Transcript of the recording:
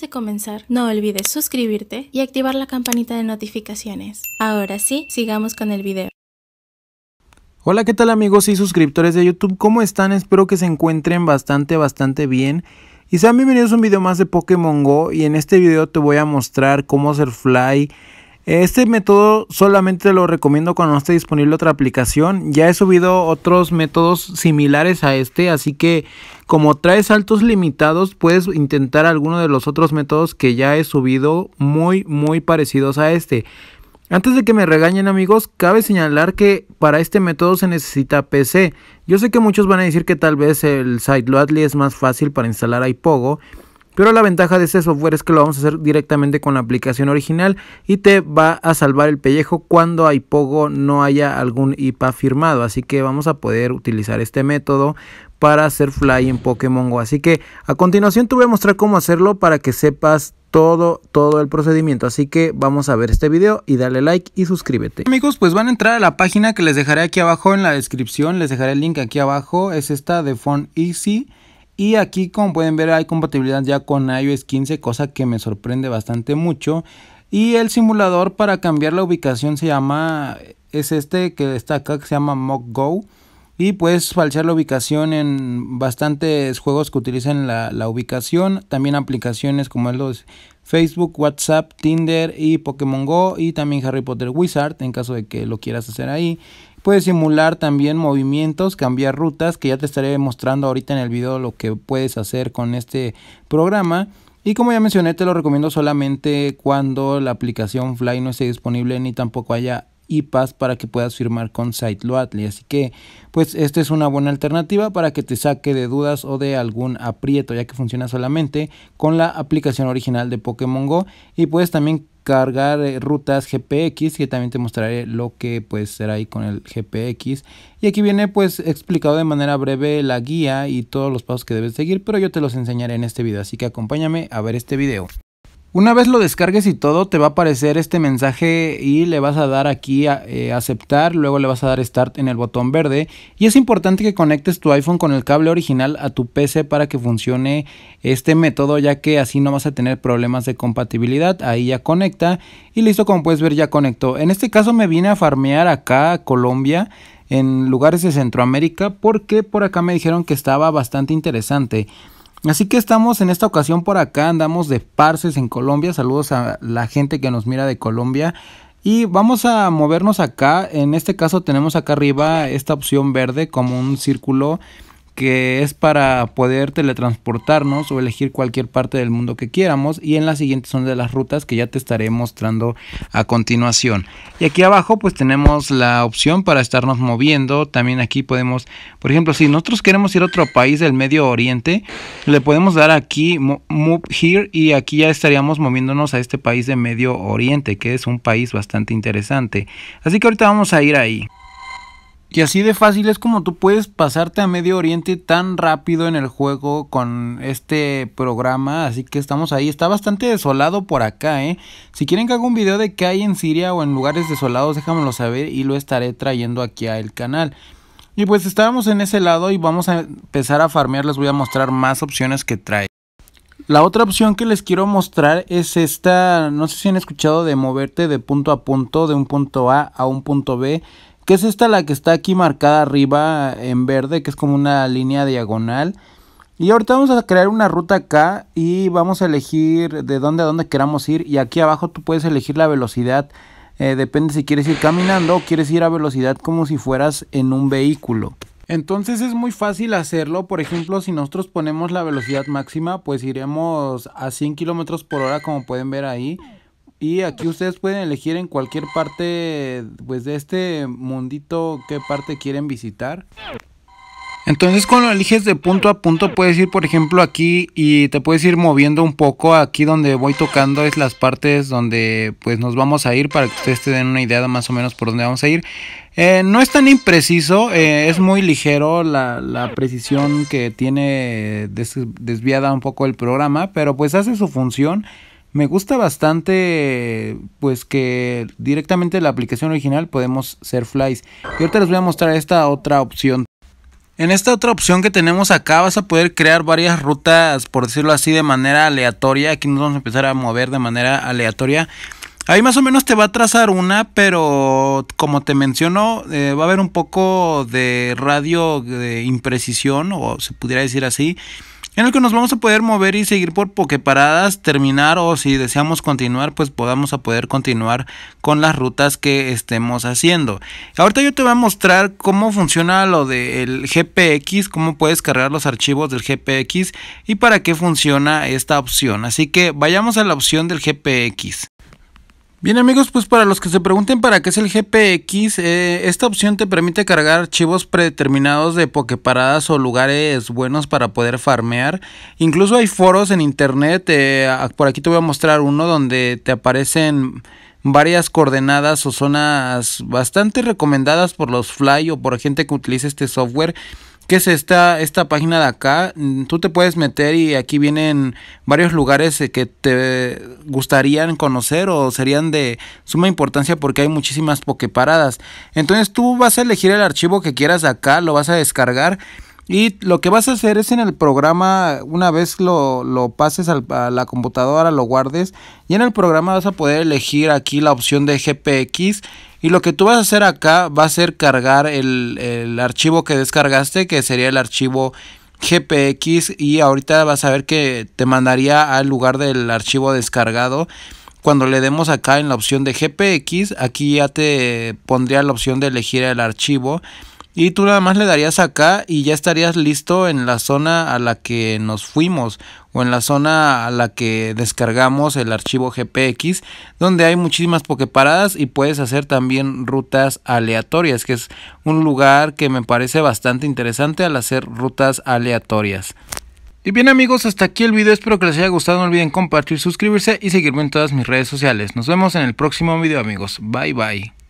de comenzar, no olvides suscribirte y activar la campanita de notificaciones. Ahora sí, sigamos con el video. Hola, ¿qué tal amigos y suscriptores de YouTube? ¿Cómo están? Espero que se encuentren bastante, bastante bien. Y sean bienvenidos a un video más de Pokémon GO y en este video te voy a mostrar cómo hacer fly este método solamente lo recomiendo cuando no esté disponible otra aplicación. Ya he subido otros métodos similares a este, así que como trae saltos limitados, puedes intentar alguno de los otros métodos que ya he subido muy, muy parecidos a este. Antes de que me regañen amigos, cabe señalar que para este método se necesita PC. Yo sé que muchos van a decir que tal vez el Sideloadly es más fácil para instalar iPogo, pero la ventaja de este software es que lo vamos a hacer directamente con la aplicación original y te va a salvar el pellejo cuando hay poco, no haya algún IPA firmado. Así que vamos a poder utilizar este método para hacer fly en Pokémon Go. Así que a continuación te voy a mostrar cómo hacerlo para que sepas todo, todo el procedimiento. Así que vamos a ver este video y dale like y suscríbete. Amigos, pues van a entrar a la página que les dejaré aquí abajo en la descripción. Les dejaré el link aquí abajo. Es esta de Font Easy. Y aquí como pueden ver hay compatibilidad ya con iOS 15, cosa que me sorprende bastante mucho. Y el simulador para cambiar la ubicación se llama, es este que está acá, que se llama MockGo. Y puedes falsear la ubicación en bastantes juegos que utilizan la, ubicación. También aplicaciones como los Facebook, WhatsApp, Tinder y Pokémon Go. Y también Harry Potter Wizard en caso de que lo quieras hacer ahí. Puedes simular también movimientos, cambiar rutas, que ya te estaré mostrando ahorita en el video lo que puedes hacer con este programa. Y como ya mencioné, te lo recomiendo solamente cuando la aplicación Fly no esté disponible ni tampoco haya IPAS para que puedas firmar con Siteloatly. Así que, pues, esta es una buena alternativa para que te saque de dudas o de algún aprieto, ya que funciona solamente con la aplicación original de Pokémon Go. Y puedes también cargar eh, rutas GPX que también te mostraré lo que pues será ahí con el GPX y aquí viene pues explicado de manera breve la guía y todos los pasos que debes seguir pero yo te los enseñaré en este video así que acompáñame a ver este video una vez lo descargues y todo, te va a aparecer este mensaje y le vas a dar aquí a eh, aceptar, luego le vas a dar start en el botón verde y es importante que conectes tu iPhone con el cable original a tu PC para que funcione este método ya que así no vas a tener problemas de compatibilidad, ahí ya conecta y listo como puedes ver ya conectó. En este caso me vine a farmear acá a Colombia en lugares de Centroamérica porque por acá me dijeron que estaba bastante interesante. Así que estamos en esta ocasión por acá, andamos de Parces en Colombia, saludos a la gente que nos mira de Colombia. Y vamos a movernos acá, en este caso tenemos acá arriba esta opción verde como un círculo que es para poder teletransportarnos o elegir cualquier parte del mundo que quieramos y en la siguiente son de las rutas que ya te estaré mostrando a continuación y aquí abajo pues tenemos la opción para estarnos moviendo también aquí podemos por ejemplo si nosotros queremos ir a otro país del medio oriente le podemos dar aquí move here y aquí ya estaríamos moviéndonos a este país de medio oriente que es un país bastante interesante así que ahorita vamos a ir ahí y así de fácil es como tú puedes pasarte a Medio Oriente tan rápido en el juego con este programa, así que estamos ahí. Está bastante desolado por acá, ¿eh? Si quieren que haga un video de qué hay en Siria o en lugares desolados, déjamelo saber y lo estaré trayendo aquí al canal. Y pues estábamos en ese lado y vamos a empezar a farmear, les voy a mostrar más opciones que trae. La otra opción que les quiero mostrar es esta, no sé si han escuchado de moverte de punto a punto, de un punto A a un punto B que es esta la que está aquí marcada arriba en verde, que es como una línea diagonal. Y ahorita vamos a crear una ruta acá y vamos a elegir de dónde a dónde queramos ir. Y aquí abajo tú puedes elegir la velocidad. Eh, depende si quieres ir caminando o quieres ir a velocidad como si fueras en un vehículo. Entonces es muy fácil hacerlo. Por ejemplo, si nosotros ponemos la velocidad máxima, pues iremos a 100 kilómetros por hora, como pueden ver ahí. Y aquí ustedes pueden elegir en cualquier parte pues de este mundito qué parte quieren visitar. Entonces cuando eliges de punto a punto puedes ir por ejemplo aquí y te puedes ir moviendo un poco. Aquí donde voy tocando es las partes donde pues nos vamos a ir para que ustedes te den una idea más o menos por dónde vamos a ir. Eh, no es tan impreciso, eh, es muy ligero la, precisión que tiene desviada un poco el programa, pero pues hace su función. Me gusta bastante, pues que directamente la aplicación original podemos ser flies. Y ahorita les voy a mostrar esta otra opción. En esta otra opción que tenemos acá vas a poder crear varias rutas, por decirlo así, de manera aleatoria. Aquí nos vamos a empezar a mover de manera aleatoria. Ahí más o menos te va a trazar una, pero como te menciono, eh, va a haber un poco de radio de imprecisión, o se pudiera decir así en el que nos vamos a poder mover y seguir por pokeparadas, terminar o si deseamos continuar, pues podamos a poder continuar con las rutas que estemos haciendo. Ahorita yo te voy a mostrar cómo funciona lo del GPX, cómo puedes cargar los archivos del GPX y para qué funciona esta opción. Así que vayamos a la opción del GPX. Bien amigos, pues para los que se pregunten para qué es el GPX, eh, esta opción te permite cargar archivos predeterminados de pokeparadas o lugares buenos para poder farmear. Incluso hay foros en internet, eh, por aquí te voy a mostrar uno donde te aparecen varias coordenadas o zonas bastante recomendadas por los fly o por gente que utiliza este software Qué es esta, página de acá. Mm, tú te puedes meter y aquí vienen varios lugares eh, que te gustarían conocer o serían de suma importancia porque hay muchísimas pokeparadas. Entonces tú vas a elegir el archivo que quieras acá, lo vas a descargar. Y lo que vas a hacer es en el programa, una vez lo, pases a la computadora, lo guardes, y en el programa vas a poder elegir aquí la opción de GPX y lo que tú vas a hacer acá va a ser cargar el, el archivo que descargaste, que sería el archivo GPX y ahorita vas a ver que te mandaría al lugar del archivo descargado. Cuando le demos acá en la opción de GPX, aquí ya te pondría la opción de elegir el archivo y tú nada más le darías acá y ya estarías listo en la zona a la que nos fuimos o en la zona a la que descargamos el archivo GPX, donde hay muchísimas pokeparadas y puedes hacer también rutas aleatorias, que es un lugar que me parece bastante interesante al hacer rutas aleatorias. Y bien amigos, hasta aquí el video, espero que les haya gustado, no olviden compartir, suscribirse y seguirme en todas mis redes sociales. Nos vemos en el próximo video amigos, bye bye.